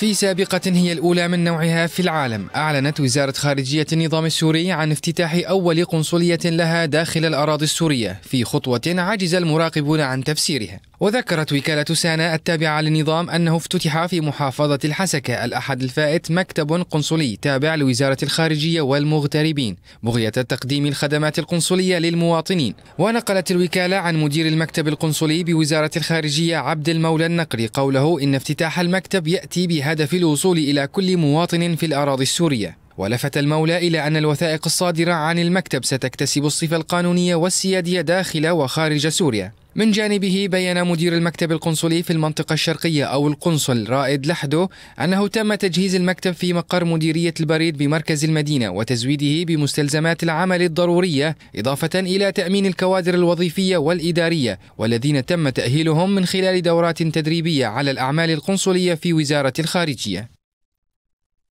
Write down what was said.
في سابقة هي الأولى من نوعها في العالم أعلنت وزارة خارجية النظام السوري عن افتتاح أول قنصلية لها داخل الأراضي السورية في خطوة عجز المراقبون عن تفسيرها وذكرت وكالة سانا التابعة للنظام أنه افتتح في محافظة الحسكة الأحد الفائت مكتب قنصلي تابع لوزارة الخارجية والمغتربين بغية تقديم الخدمات القنصلية للمواطنين ونقلت الوكالة عن مدير المكتب القنصلي بوزارة الخارجية عبد المولى النقري قوله إن افتتاح المكتب يأتي بها بهدف الوصول إلى كل مواطن في الأراضي السورية ولفت المولى إلى أن الوثائق الصادرة عن المكتب ستكتسب الصفة القانونية والسيادية داخل وخارج سوريا من جانبه بيّن مدير المكتب القنصلي في المنطقة الشرقية أو القنصل رائد لحدو أنه تم تجهيز المكتب في مقر مديرية البريد بمركز المدينة وتزويده بمستلزمات العمل الضرورية إضافة إلى تأمين الكوادر الوظيفية والإدارية والذين تم تأهيلهم من خلال دورات تدريبية على الأعمال القنصلية في وزارة الخارجية